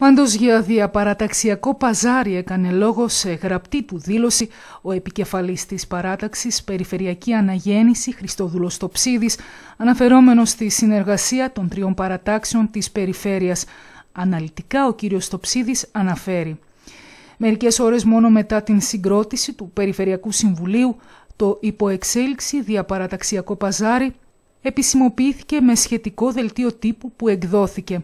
Πάντως για διαπαραταξιακό παζάρι έκανε λόγο σε γραπτή του δήλωση ο επικεφαλής της παράταξης Περιφερειακή Αναγέννηση Χριστόδουλος τοψίδη, αναφερόμενος στη συνεργασία των τριών παρατάξεων της περιφέρειας. Αναλυτικά ο κύριος Τοψίδης αναφέρει Μερικές ώρες μόνο μετά την συγκρότηση του Περιφερειακού Συμβουλίου το υποεξέλιξη διαπαραταξιακό παζάρι επισημοποιήθηκε με σχετικό δελτίο τύπου που εκδόθηκε.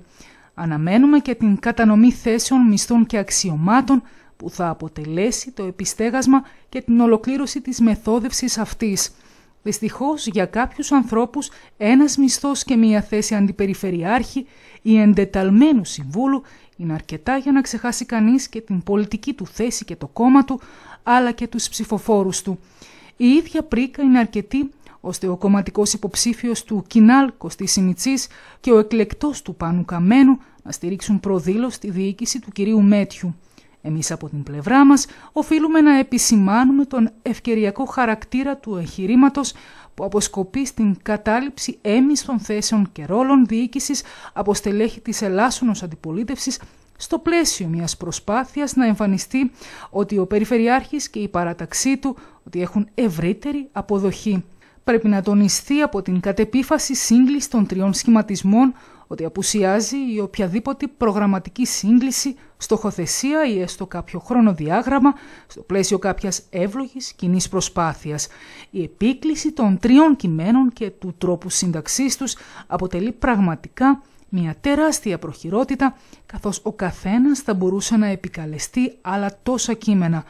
Αναμένουμε και την κατανομή θέσεων, μισθών και αξιωμάτων που θα αποτελέσει το επιστέγασμα και την ολοκλήρωση της μεθόδευσης αυτής. Δυστυχώς για κάποιους ανθρώπους ένας μισθός και μία θέση αντιπεριφερειάρχη ή εντεταλμένου συμβούλου είναι αρκετά για να ξεχάσει κανείς και την πολιτική του θέση και το κόμμα του, αλλά και τους ψηφοφόρους του. Η ίδια πρίκα είναι αρκετή ώστε ο κομματικός υποψήφιος του Κινάλ Κωστή Σιμιτσής και ο εκλεκτός του Πάνου Καμένου να στηρίξουν προδήλως τη διοίκηση του κυρίου Μέτιου. Εμείς από την πλευρά μας οφείλουμε να επισημάνουμε τον ευκαιριακό χαρακτήρα του εγχειρήματος που αποσκοπεί στην κατάληψη έμισθων θέσεων και ρόλων διοίκησης από στελέχη της Ελλάσσονος Αντιπολίτευσης στο πλαίσιο μιας προσπάθειας να εμφανιστεί ότι ο Περιφερειάρχης και η παραταξή του ότι έχουν ευρύτερη αποδοχή πρέπει να τονιστεί από την κατεπίφαση σύγκληση των τριών σχηματισμών ότι απουσιάζει η οποιαδήποτε προγραμματική σύγκληση, στοχοθεσία ή έστω κάποιο χρονοδιάγραμμα στο πλαίσιο κάποιας εύλογης κοινή προσπάθειας. Η επίκληση των τριών κειμένων και του τρόπου σύνταξής τους αποτελεί πραγματικά μια τεράστια προχειρότητα, καθώς ο καθένας θα μπορούσε να επικαλεστεί άλλα τόσα κείμενα.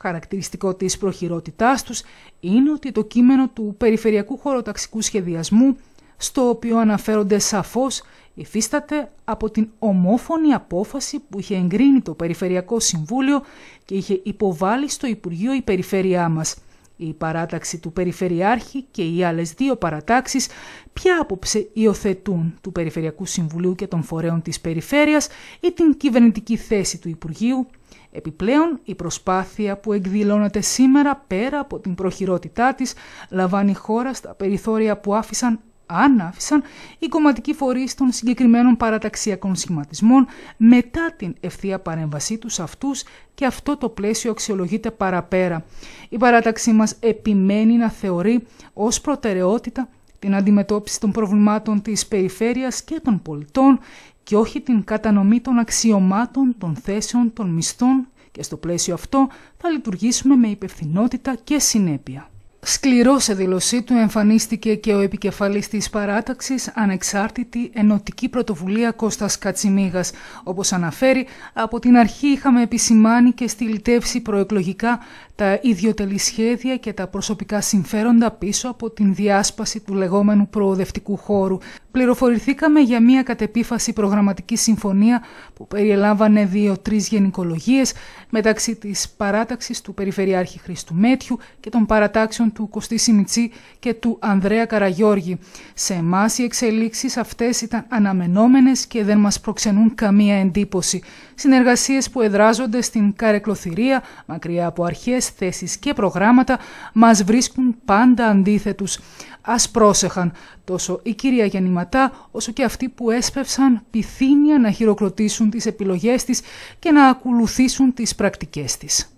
Χαρακτηριστικό της προχειρότητάς τους είναι ότι το κείμενο του Περιφερειακού Χωροταξικού Σχεδιασμού στο οποίο αναφέρονται σαφώς υφίσταται από την ομόφωνη απόφαση που είχε εγκρίνει το Περιφερειακό Συμβούλιο και είχε υποβάλει στο Υπουργείο η Περιφέρειά μας. Η παράταξη του Περιφερειάρχη και οι άλλες δύο παρατάξεις ποια απόψε υιοθετούν του Περιφερειακού Συμβουλίου και των φορέων της Περιφέρειας ή την κυβερνητική θέση του Υπουργείου. Επιπλέον, η προσπάθεια που εκδηλώνεται σήμερα πέρα από την προχειρότητά της λαμβάνει χώρα στα περιθώρια που άφησαν αν άφησαν, οι κομματικοί φορείς των συγκεκριμένων παραταξιακών σχηματισμών μετά την ευθεία παρέμβασή τους αυτούς και αυτό το πλαίσιο αξιολογείται παραπέρα. Η παράταξή μας επιμένει να θεωρεί ως προτεραιότητα την αντιμετώπιση των προβλημάτων της περιφέρειας και των πολιτών και όχι την κατανομή των αξιωμάτων, των θέσεων, των μισθών και στο πλαίσιο αυτό θα λειτουργήσουμε με υπευθυνότητα και συνέπεια. Σκληρός σε δήλωσή του εμφανίστηκε και ο επικεφαλής της παράταξης ανεξάρτητη ενωτική πρωτοβουλία Κώστας Κατσιμίγας. Όπως αναφέρει, από την αρχή είχαμε επισημάνει και στυλιτεύσει προεκλογικά τα ιδιωτελή σχέδια και τα προσωπικά συμφέροντα πίσω από την διάσπαση του λεγόμενου προοδευτικού χώρου πληροφορηθήκαμε για μια κατεπίφαση προγραμματική συμφωνία που περιελάμβανε δύο-τρεις γενικολογίες μεταξύ της παράταξης του Περιφερειάρχη Χρήστου Μέτιου και των παρατάξεων του Κωστή Σιμιτσή και του Ανδρέα Καραγιώργη. Σε εμάς οι εξελίξεις αυτές ήταν αναμενόμενες και δεν μας προξενούν καμία εντύπωση. Συνεργασίες που εδράζονται στην καρεκλοθυρία, μακριά από αρχές, θέσεις και προγράμματα, μας βρίσκουν πάντα αντίθετους. Ας πρόσεχαν τόσο η κυρία Γεννηματή όσο και αυτοί που έσπευσαν πυθύνια να χειροκροτήσουν τις επιλογές της και να ακολουθήσουν τις πρακτικές της.